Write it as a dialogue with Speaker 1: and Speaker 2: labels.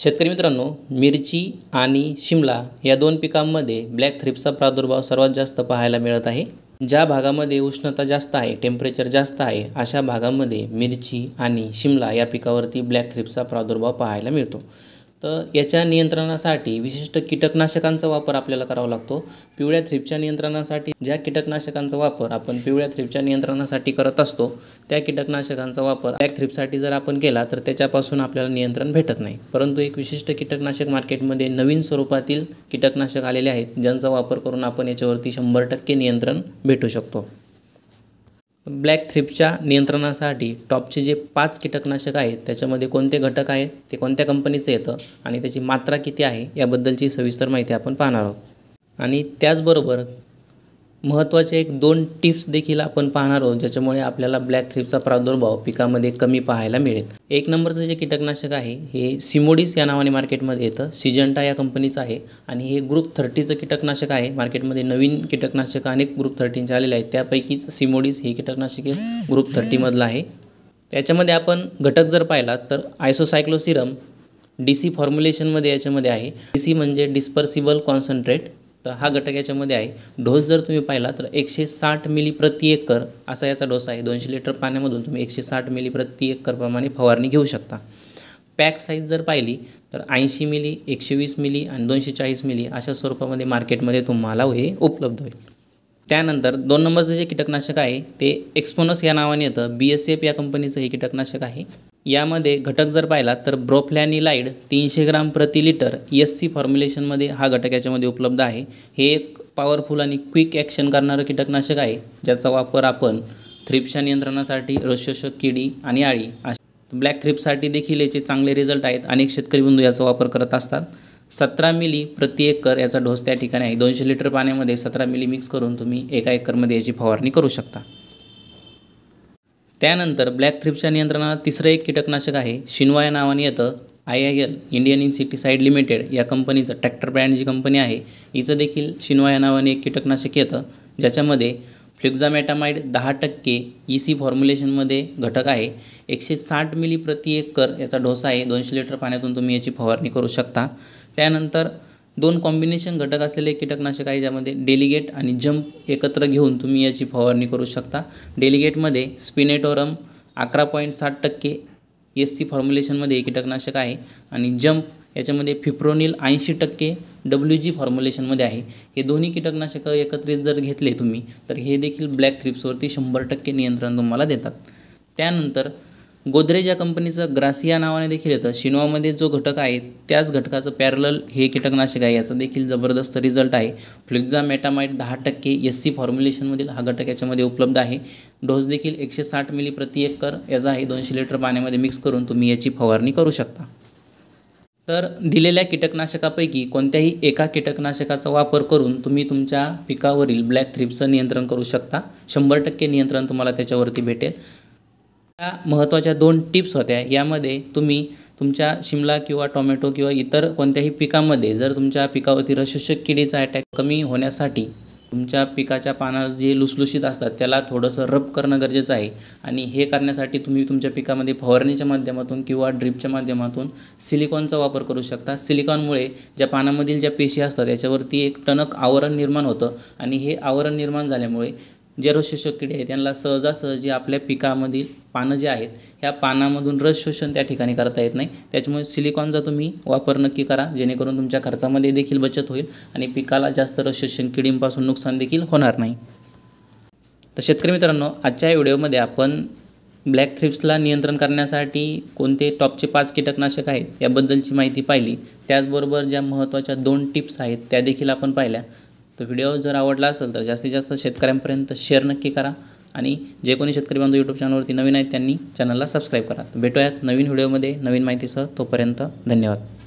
Speaker 1: शेतकरी मित्रांनो मिरची आणि शिमला या दोन पिकांमध्ये ब्लॅक थ्रिपचा प्रादुर्भाव सर्वात जास्त पाहायला मिळत आहे ज्या भागामध्ये उष्णता जास्त आहे टेम्परेचर जास्त आहे अशा भागामध्ये मिरची आणि शिमला या पिकावरती ब्लॅक थ्रिपचा प्रादुर्भाव पाहायला मिळतो तर याच्या नियंत्रणासाठी विशिष्ट कीटकनाशकांचा वापर आपल्याला करावा लागतो पिवळ्या थ्रीपच्या नियंत्रणासाठी ज्या कीटकनाशकांचा वापर आपण पिवळ्या थ्रीपच्या नियंत्रणासाठी करत असतो त्या कीटकनाशकांचा वापर ब्लॅक थ्रीपसाठी जर आपण केला तर त्याच्यापासून आपल्याला नियंत्रण भेटत नाही परंतु एक विशिष्ट कीटकनाशक मार्केटमध्ये नवीन स्वरूपातील कीटकनाशक आलेले आहेत ज्यांचा वापर करून आपण याच्यावरती शंभर टक्के नियंत्रण भेटू शकतो ब्लॅक थ्रिपच्या नियंत्रणासाठी टॉपचे जे पाच कीटकनाशक आहेत त्याच्यामध्ये कोणते घटक आहेत ते कोणत्या कंपनीचं येतं आणि त्याची मात्रा किती आहे याबद्दलची सविस्तर माहिती आपण पाहणार आहोत आणि त्याचबरोबर महत्त्वाचे एक दोन टिप्स देखील आपण पाहणार आहोत ज्याच्यामुळे आपल्याला ब्लॅक थ्रीपचा प्रादुर्भाव पिकामध्ये कमी पाहायला मिळेल एक नंबरचं जे कीटकनाशक आहे हे सिमोडिस या नावाने मार्केटमध्ये येतं सिजंटा या कंपनीचं आहे आणि हे ग्रुप थर्टीचं कीटकनाशक आहे मार्केटमध्ये नवीन कीटकनाशक अनेक ग्रुप थर्टीनचे आलेले आहेत त्यापैकीच सिमोडिस हे कीटकनाशक ग्रुप थर्टीमधलं आहे त्याच्यामध्ये आपण घटक जर पाहिला तर आयसोसायक्लोसिरम डी सी फॉर्म्युलेशनमध्ये याच्यामध्ये आहे डी सी म्हणजे डिस्पर्सिबल कॉन्सन्ट्रेट तर हा घटक याच्यामध्ये आहे डोस जर तुम्ही पाहिला तर एकशे साठ मिली प्रति एकर असा याचा डोस आहे दोनशे लिटर पाण्यामधून तुम्ही एकशे साठ मिली प्रति एकरप्रमाणे फवारणी घेऊ शकता पॅक साईज जर पाहिली तर ऐंशी मिली एकशे वीस मिली आणि दोनशे चाळीस मिली अशा स्वरूपामध्ये मार्केटमध्ये तुम्हाला हे उपलब्ध होईल त्यानंतर दोन नंबरचं जे कीटकनाशक आहे ते एक्सपोनस या नावाने येतं बी एस एफ या कंपनीचं हे कीटकनाशक आहे यामध्ये घटक जर पाहिला तर लाईड तीनशे ग्राम प्रति लिटर एस सी फॉर्म्युलेशनमध्ये हा घटक याच्यामध्ये उपलब्ध आहे हे एक पॉवरफुल आणि क्विक ॲक्शन करणारं कीटकनाशक आहे ज्याचा वापर आपण थ्रिप्शा नियंत्रणासाठी रशोषक किडी आणि आळी ब्लॅक थ्रिपसाठी देखील याचे चांगले रिझल्ट आहेत अनेक शेतकरी बंधू याचा वापर करत असतात सतरा मिली प्रति एकर याचा डोस त्या ठिकाणी आहे दोनशे लिटर पाण्यामध्ये सतरा मिली मिक्स करून तुम्ही एका एकरमध्ये याची फवारणी करू शकता त्यानंतर ब्लॅक थ्रिपच्या नियंत्रणाला तिसरं एक कीटकनाशक आहे शिनवा या नावाने येतं I I L Indian insecticide limited या कंपनीचं ट्रॅक्टर ब्रँड जी कंपनी आहे हिचं देखील शिनवा या नावाने एक कीटकनाशक येतं ज्याच्यामध्ये फ्लिक्झामॅटामाइड दहा टक्के ई सी फॉर्म्युलेशनमध्ये घटक आहे एकशे साठ मिली प्रति एकर याचा डोसा आहे दोनशे लिटर पाण्यातून तुम्ही याची फवारणी करू शकता त्यानंतर दोन कॉम्बिनेशन घटक असलेले कीटकनाशक आहे ज्यामध्ये डेलिगेट आणि जंप एकत्र घेऊन तुम्ही याची फवारणी करू शकता डेलिगेटमध्ये स्पिनेटोरम अकरा पॉईंट साठ टक्के एस सी फॉर्म्युलेशनमध्ये कीटकनाशक आहे आणि जंप याच्यामध्ये फिप्रोनिल ऐंशी टक्के डब्ल्यू जी फॉर्म्युलेशनमध्ये आहे हे दोन्ही कीटकनाशकं एकत्रित जर घेतले तुम्ही तर हे देखील ब्लॅक थ्रिप्सवरती शंभर टक्के नियंत्रण तुम्हाला देतात त्यानंतर गोदरेज या कंपनीचं ग्रासिया नावाने देखील येतं शिनोवामध्ये जो घटक आहे त्याच घटकाचं पॅरलल हे कीटकनाशक आहे याचा देखील जबरदस्त रिझल्ट आहे फ्लिक्झा मेटामाइट दहा टक्के एस सी फॉर्म्युलेशनमधील हा घटक याच्यामध्ये उपलब्ध आहे डोस देखील एकशे साठ मिली प्रति एकर याचा आहे दोनशे लिटर पाण्यामध्ये मिक्स करून तुम्ही याची फवारणी करू शकता तर दिलेल्या कीटकनाशकापैकी कोणत्याही एका कीटकनाशकाचा वापर करून तुम्ही तुमच्या पिकावरील ब्लॅक थ्रिप्सचं नियंत्रण करू शकता शंभर टक्के नियंत्रण तुम्हाला त्याच्यावरती भेटेल महत्त्वाच्या दोन टिप्स होत्या यामध्ये तुम्ही तुमच्या शिमला किंवा टोमॅटो किंवा इतर कोणत्याही पिकामध्ये जर तुमच्या पिकावरती रसशोषक किडीचा अटॅक कमी होण्यासाठी तुमच्या पिकाच्या पानाला जे लुसलुशीत असतात त्याला थोडंसं रब करणं गरजेचं आहे आणि हे करण्यासाठी तुम्ही तुमच्या पिकामध्ये फवारणीच्या माध्यमातून किंवा ड्रिपच्या माध्यमातून सिलिकॉनचा वापर करू शकता सिलिकॉनमुळे ज्या पानामधील ज्या पेशी असतात याच्यावरती एक टणक आवरण निर्माण होतं आणि हे आवरण निर्माण झाल्यामुळे जे रस शोषक किडे आहेत त्यांना सहजासहजी आपल्या पिकामधील पानं जे आहेत ह्या पानामधून रस शोषण त्या ठिकाणी करता येत नाही त्याच्यामुळे सिलिकॉनचा तुम्ही वापर नक्की करा जेणेकरून तुमच्या खर्चामध्ये देखील बचत होईल आणि पिकाला जास्त रस शोषण किडींपासून नुकसान देखील होणार नाही तर शेतकरी मित्रांनो आजच्या व्हिडिओमध्ये आपण ब्लॅक थ्रिप्सला नियंत्रण करण्यासाठी कोणते टॉपचे पाच कीटकनाशक आहेत याबद्दलची माहिती पाहिली त्याचबरोबर ज्या महत्त्वाच्या दोन टिप्स आहेत त्या देखील आपण पाहिल्या तर व्हिडिओ जर आवडला असेल तर जास्तीत जास्त शेतकऱ्यांपर्यंत शेअर नक्की करा आणि जे कोणी शेतकरी बांधव यूट्यूब चॅनलवरती नवीन आहेत त्यांनी चॅनलला सबस्क्राईब करा भेटूयात नवीन व्हिडिओमध्ये नवीन माहितीसह तोपर्यंत धन्यवाद